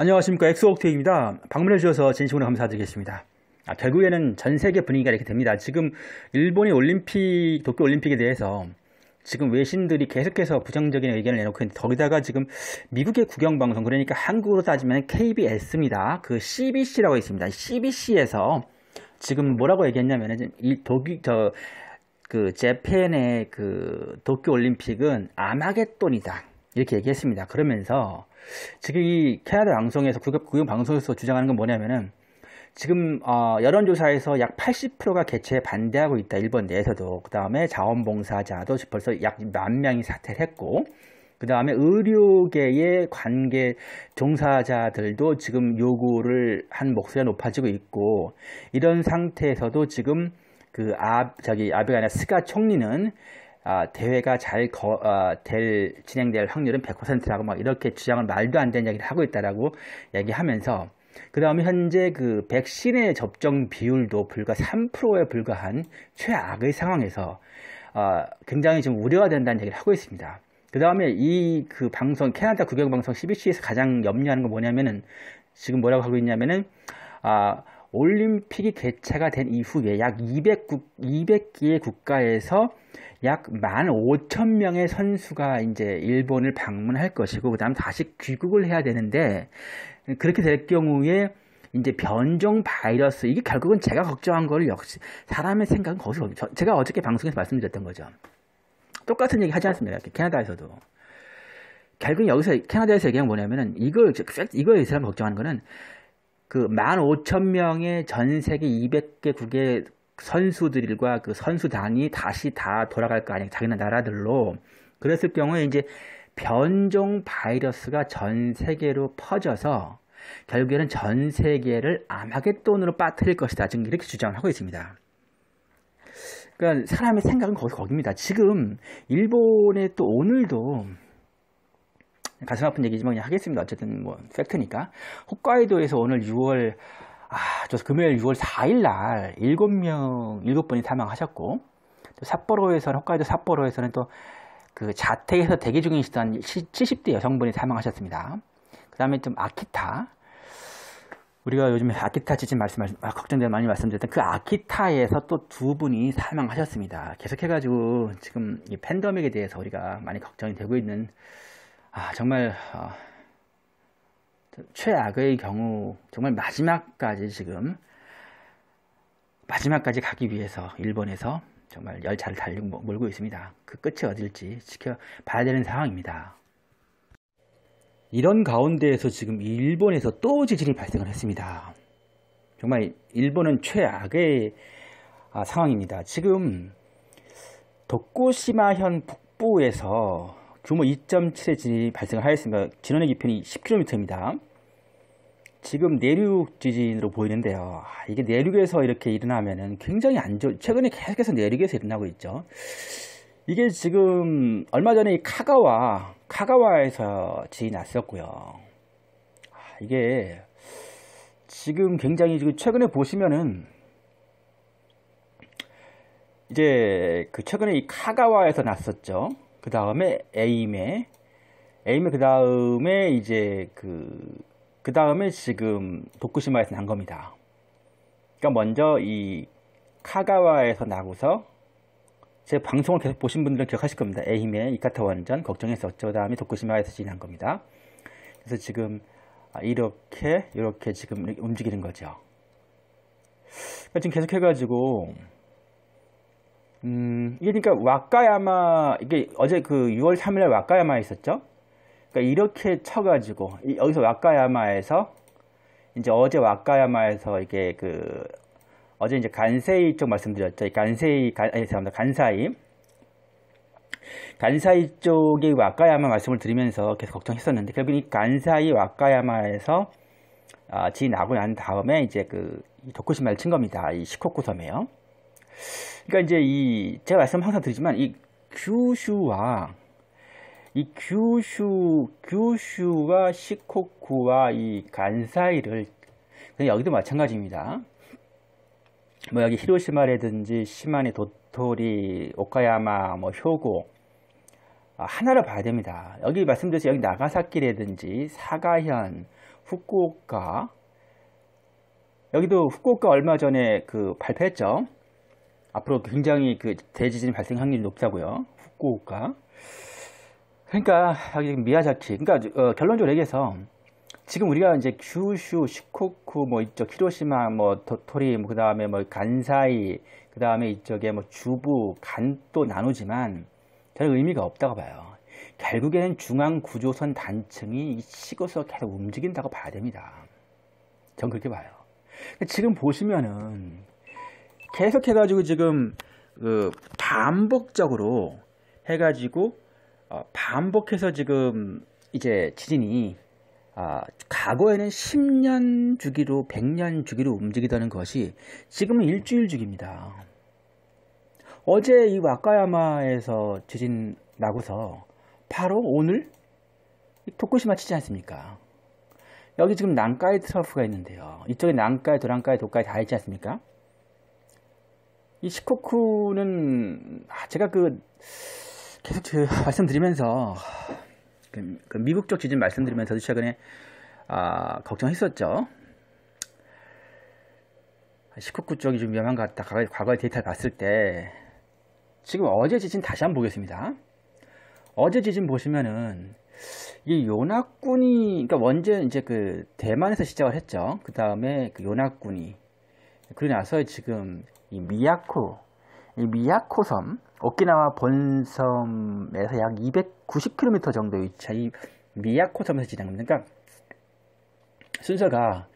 안녕하십니까 엑소옥택입니다. 방문해 주셔서 진심으로 감사드리겠습니다. 아, 결국에는 전 세계 분위기가 이렇게 됩니다. 지금 일본의 올림픽 도쿄 올림픽에 대해서 지금 외신들이 계속해서 부정적인 의견을 내놓고 있는데 거기다가 지금 미국의 국영방송 그러니까 한국으로 따지면 KBS입니다. 그 CBC라고 있습니다. CBC에서 지금 뭐라고 얘기했냐면이 독일 저그 재팬의 그 도쿄 올림픽은 아마겟돈이다 이렇게 얘기했습니다. 그러면서 지금 이 캐나다 방송에서 국영 국영 방송에서 주장하는 건 뭐냐면은 지금 어, 여론조사에서 약 80%가 개최에 반대하고 있다 일본 내에서도 그 다음에 자원봉사자도 벌써 약 만 명이 사퇴를 했고 그 다음에 의료계의 관계 종사자들도 지금 요구를 한 목소리가 높아지고 있고 이런 상태에서도 지금 그 아, 저기 아베가 아니라 스가 총리는 아, 대회가 잘 거, 아, 진행될 확률은 100%라고 막 이렇게 주장을 말도 안 되는 이야기를 하고 있다라고 얘기하면서 그 다음에 현재 그 백신의 접종 비율도 불과 3%에 불과한 최악의 상황에서 아, 굉장히 좀 우려가 된다는 얘기를 하고 있습니다. 그 다음에 이 그 방송 캐나다 국영방송 CBC에서 가장 염려하는 건 뭐냐면은 지금 뭐라고 하고 있냐면은 아 올림픽이 개최가 된 이후에 약 200, 개의 국가에서 약 15,000명의 선수가 이제 일본을 방문할 것이고 그다음 다시 귀국을 해야 되는데 그렇게 될 경우에 이제 변종 바이러스 이게 결국은 제가 걱정한 거를 역시 사람의 생각은 거기서 제가 어저께 방송에서 말씀드렸던 거죠. 똑같은 얘기 하지 않습니까? 캐나다에서도. 결국 여기서 캐나다에서 얘기한 뭐냐면은 이걸 이거 이 사람 걱정하는 거는 그 15,000명의 전 세계 200개국의 선수들과 그 선수단이 다시 다 돌아갈 거 아니에요. 자기네 나라들로. 그랬을 경우에 이제 변종 바이러스가 전 세계로 퍼져서 결국에는 전 세계를 아마겟돈으로 빠뜨릴 것이다. 지금 이렇게 주장을 하고 있습니다. 그러니까 사람의 생각은 거기 거깁니다. 지금 일본의 또 오늘도 가슴 아픈 얘기지만 그냥 하겠습니다. 어쨌든 뭐 팩트니까. 홋카이도에서 오늘 6월 아, 저 금요일 6월 4일 날 7명 7분이 사망하셨고 또 삿포로에서는 홋카이도 삿포로에서는 또 그 자택에서 대기 중이시던 70대 여성분이 사망하셨습니다. 그다음에 좀 아키타 우리가 요즘에 아키타 지진 말씀, 아, 걱정돼 서 많이 말씀드렸던 그 아키타에서 또 두 분이 사망하셨습니다. 계속해가지고 지금 이팬덤믹에 대해서 우리가 많이 걱정이 되고 있는 아, 정말 어, 최악의 경우 정말 마지막까지 지금 마지막까지 가기 위해서 일본에서 정말 열차를 달리고 뭐, 몰고 있습니다. 그 끝이 어딜지 지켜봐야 되는 상황입니다. 이런 가운데에서 지금 일본에서 또 지진이 발생을 했습니다. 정말 일본은 최악의 아, 상황입니다. 지금 도쿠시마현 북부에서 규모 2.7의 지진이 발생하였습니다. 진원의 깊이는 10km입니다. 지금 내륙 지진으로 보이는데요. 아, 이게 내륙에서 이렇게 일어나면은 굉장히 안 좋, 최근에 계속해서 내륙에서 일어나고 있죠. 이게 지금 얼마 전에 카가와, 카가와에서 지진이 났었고요. 아, 이게 지금 굉장히 지금 최근에 보시면은 이제 그 최근에 이 카가와에서 났었죠. 그 다음에 에임에 에임에 그 다음에 이제 그 그 다음에 지금 도쿠시마에서 난 겁니다. 그러니까 먼저 이 카가와에서 나고서 제 방송을 계속 보신 분들은 기억하실 겁니다. 에임의 이카타 원전 걱정해서 어쩌다 이 도쿠시마에서 지한 겁니다. 그래서 지금 아, 이렇게 이렇게 지금 움직이는 거죠. 그니까 지금 계속 해가지고 음, 이게 그러니까 와카야마 이게 어제 그 6월 3일에 와카야마에 있었죠. 그러니까 이렇게 쳐가지고 이, 여기서 와카야마에서 이제 어제 와카야마에서 이게 그 어제 이제 간세이 쪽 말씀드렸죠. 간세이 간, 아니, 죄송합니다. 간사이 간사이 쪽의 와카야마 말씀을 드리면서 계속 걱정했었는데 결국 이 간사이 와카야마에서 아, 지 나고 난 다음에 이제 그 도쿠시마를 친 겁니다. 이 시코쿠 섬에요. 그러니까 이제 이 제가 말씀 항상 드리지만 이 규슈와 이 규슈 규슈와 시코쿠와 이 간사이를 여기도 마찬가지입니다. 뭐 여기 히로시마라든지 시마네 도토리 오카야마 뭐 효고 아, 하나를 봐야 됩니다. 여기 말씀드렸듯이 여기 나가사키라든지 사가현 후쿠오카 여기도 후쿠오카 얼마 전에 그 발표했죠. 앞으로 굉장히 그 대지진 발생 확률이 높다고요. 후쿠오카. 그러니까 아, 미야자키. 그러니까 어, 결론적으로 얘기해서 지금 우리가 이제 규슈, 시코쿠 뭐 이쪽 히로시마, 뭐 도토리, 뭐 그다음에 뭐 간사이, 그다음에 이쪽에 뭐 주부, 간도 나누지만 별 의미가 없다고 봐요. 결국에는 중앙 구조선 단층이 식어서 계속 움직인다고 봐야 됩니다. 전 그렇게 봐요. 지금 보시면은 계속해가지고 지금 그 반복적으로 해가지고 어, 반복해서 지금 이제 지진이 아, 과거에는 10년 주기로 100년 주기로 움직이다는 것이 지금은 일주일 주기입니다. 어제 이 와카야마에서 지진 나고서 바로 오늘 도쿠시마 치지 않습니까? 여기 지금 난카이 트러프가 있는데요. 이쪽에 난카이, 도랑카이 도카이 다 있지 않습니까? 이 시코쿠는 아, 제가 그 계속 그 말씀드리면서 그, 그 미국 쪽 지진 말씀드리면서도 최근에 아, 걱정했었죠. 시코쿠 쪽이 좀 위험한 것 같다. 과거의 데이터를 봤을 때 지금 어제 지진 다시 한번 보겠습니다. 어제 지진 보시면은 이 요나군이 그러니까 원제 이제 그 대만에서 시작을 했죠. 그 다음에 그 요나군이 그리고 나서 지금 이 미야코, 이 미야코섬, 오키나와 본섬에서 약 290km 정도 위치한 미야코섬에서 진행합니다. 그러니까 순서가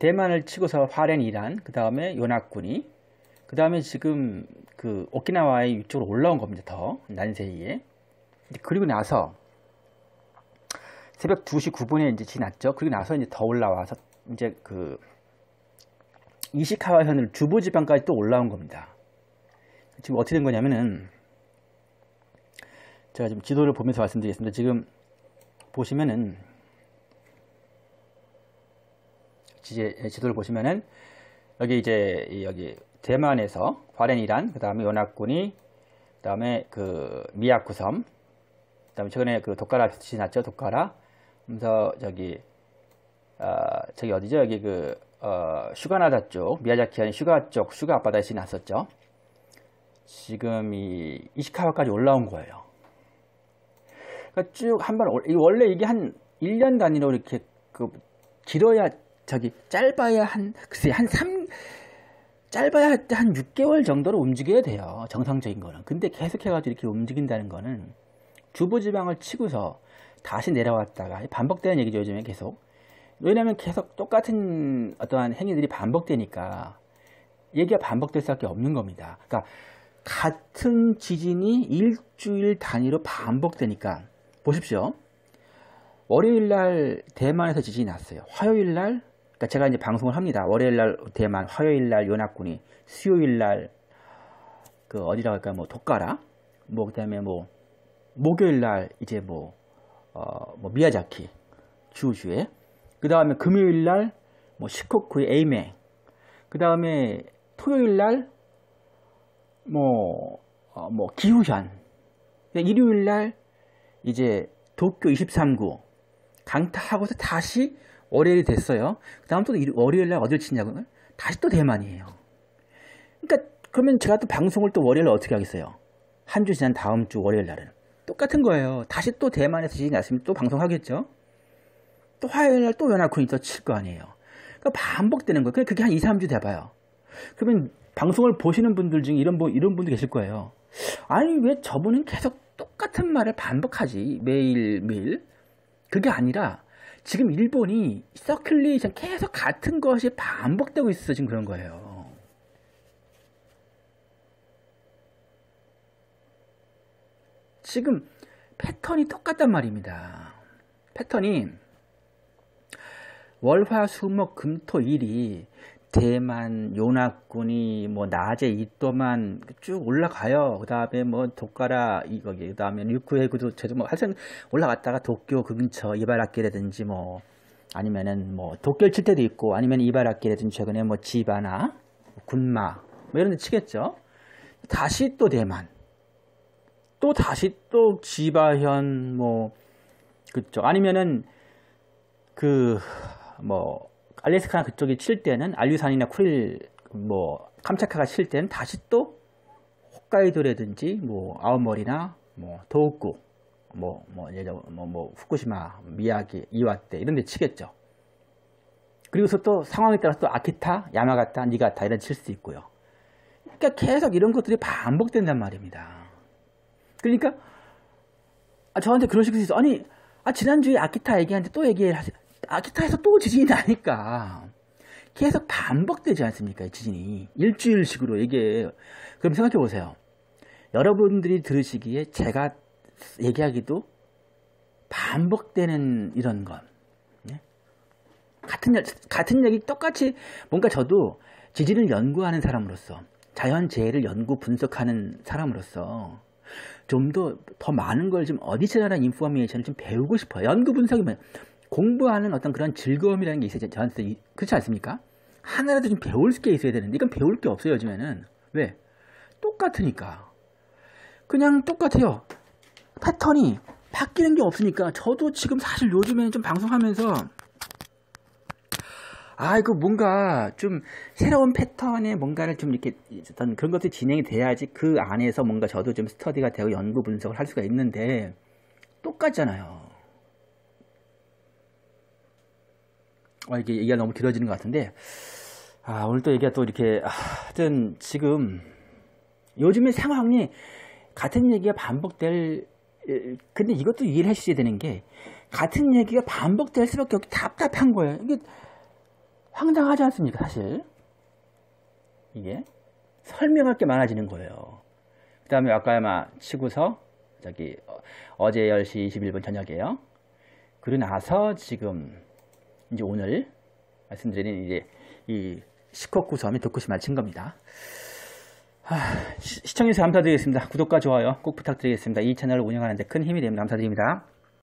대만을 치고서 화롄, 이란, 그 다음에 요나군이, 그 다음에 지금 그 오키나와의 위쪽으로 올라온 겁니다. 더 난세이에. 그리고 나서 새벽 2시 9분에 이제 지났죠. 그리고 나서 이제 더 올라와서 이제 그 이시카와 현을 주부지방까지 또 올라온 겁니다. 지금 어떻게 된 거냐면은 제가 지금 지도를 보면서 말씀드리겠습니다. 지금 보시면은 지제, 지도를 보시면은 여기 이제 여기 대만에서 화렌이란그 다음에 연합군이 그 다음에 그 미야쿠섬 그 다음에 최근에 그 독가라 지났죠 독가라 그래서 저기 어, 저기 어디죠 여기 그 어, 슈가나다 쪽, 미야자키현 슈가 쪽, 슈가 앞바다에 지났었죠. 지금 이 이시카와까지 올라온 거예요. 그러니까 쭉 한 번 원래 이게 한 1년 단위로 이렇게 그 길어야 저기 짧아야 한 글쎄 한 3, 짧아야 한 6개월 정도로 움직여야 돼요. 정상적인 거는. 근데 계속해가지고 이렇게 움직인다는 거는 주부지방을 치고서 다시 내려왔다가 반복되는 얘기죠. 요즘에 계속. 왜냐하면 계속 똑같은 어떠한 행위들이 반복되니까 얘기가 반복될 수밖에 없는 겁니다. 그러니까 같은 지진이 일주일 단위로 반복되니까 보십시오. 월요일 날 대만에서 지진이 났어요. 화요일 날 그러니까 제가 이제 방송을 합니다. 월요일 날 대만, 화요일 날 연합군이, 수요일 날 그 어디라고 할까 뭐 독가라, 뭐 그다음에 뭐 목요일 날 이제 뭐, 어, 뭐 미야자키 주주에 그 다음에 금요일 날 뭐 시코크의 에이맹 그 다음에 토요일 날뭐 어, 뭐 기후현 일요일 날 이제 도쿄 23구 강타하고서 다시 월요일이 됐어요. 그 다음 또 월요일 날 어딜 디 치냐고 다시 또 대만이에요. 그러니까 그러면 제가 또 방송을 또 월요일 날 어떻게 하겠어요? 한 주 지난 다음 주 월요일 날은 똑같은 거예요. 다시 또 대만에서 지진 났으면 또 방송하겠죠. 또 화요일 날 또 연합 코인터 칠 거 아니에요. 그러니까 반복되는 거예요. 그게 한 2, 3주 돼봐요. 그러면 방송을 보시는 분들 중에 이런, 이런 분도 계실 거예요. 아니, 왜 저분은 계속 똑같은 말을 반복하지? 매일매일? 그게 아니라 지금 일본이 서큘레이션 계속 같은 것이 반복되고 있어 지금 그런 거예요. 지금 패턴이 똑같단 말입니다. 패턴이 월화수목 금토 일이 대만 요나군이 뭐 낮에 이또만 쭉 올라가요. 그다음에 뭐독가라 이거기 그다음에 육구해구도 제도 뭐 하여튼 올라갔다가 도쿄 그 근처 이바라키라든지 뭐 아니면은 뭐 도쿄 칠 때도 있고 아니면 이바라키라든지 최근에 뭐 지바나 군마 뭐 이런 데 치겠죠. 다시 또 대만 또 다시 또 지바현 뭐 그쪽 아니면은 그뭐 알래스카나 그쪽이 칠 때는 알류산이나 쿠릴 뭐 캄차카가 칠 때는 다시 또 홋카이도라든지 뭐아오머리나뭐 도호쿠 뭐뭐 예를 뭐, 뭐 후쿠시마 미야기 이와떼 이런 데 치겠죠. 그리고서 또 상황에 따라서 또 아키타, 야마가타, 니가타 이런 칠 수 있고요. 그러니까 계속 이런 것들이 반복된단 말입니다. 그러니까 아, 저한테 그런 식으로 있어. 아니 아, 지난주에 아키타 얘기하는데 또얘기 하세요. 아키타에서 또 지진이 나니까 계속 반복되지 않습니까? 지진이 일주일씩으로 이게 그럼 생각해 보세요. 여러분들이 들으시기에 제가 얘기하기도 반복되는 이런 것 예? 같은 같은 얘기 똑같이 뭔가 저도 지진을 연구하는 사람으로서 자연재해를 연구 분석하는 사람으로서 좀 더 더 많은 걸 좀 어디서 나는 인포메이션을 좀 배우고 싶어요. 연구 분석이면 공부하는 어떤 그런 즐거움이라는 게 있어요. 저한테 그렇지 않습니까? 하나라도 좀 배울 게 있어야 되는데 이건 배울 게 없어요. 요즘에는 왜? 똑같으니까 그냥 똑같아요. 패턴이 바뀌는 게 없으니까 저도 지금 사실 요즘에는 좀 방송하면서 아 이거 뭔가 좀 새로운 패턴의 뭔가를 좀 이렇게 어떤 그런 것들이 진행이 돼야지 그 안에서 뭔가 저도 좀 스터디가 되고 연구 분석을 할 수가 있는데 똑같잖아요. 어, 이게 얘기가 너무 길어지는 것 같은데 아, 오늘 또 얘기가 또 이렇게 아, 하여튼 지금 요즘의 상황이 같은 얘기가 반복될 근데 이것도 이해를 하셔야 되는 게 같은 얘기가 반복될 수밖에 없게 답답한 거예요. 이게 황당하지 않습니까, 사실? 이게 설명할 게 많아지는 거예요. 그 다음에 아까 아마 치고서 저기 어, 어제 10시 21분 저녁에요. 그리고 나서 지금 이제 오늘 말씀드린 이제 이 시커쿠 섬의 도크시 마친 겁니다. 하, 시, 시청해주셔서 감사드리겠습니다. 구독과 좋아요 꼭 부탁드리겠습니다. 이 채널을 운영하는데 큰 힘이 됩니다. 감사드립니다.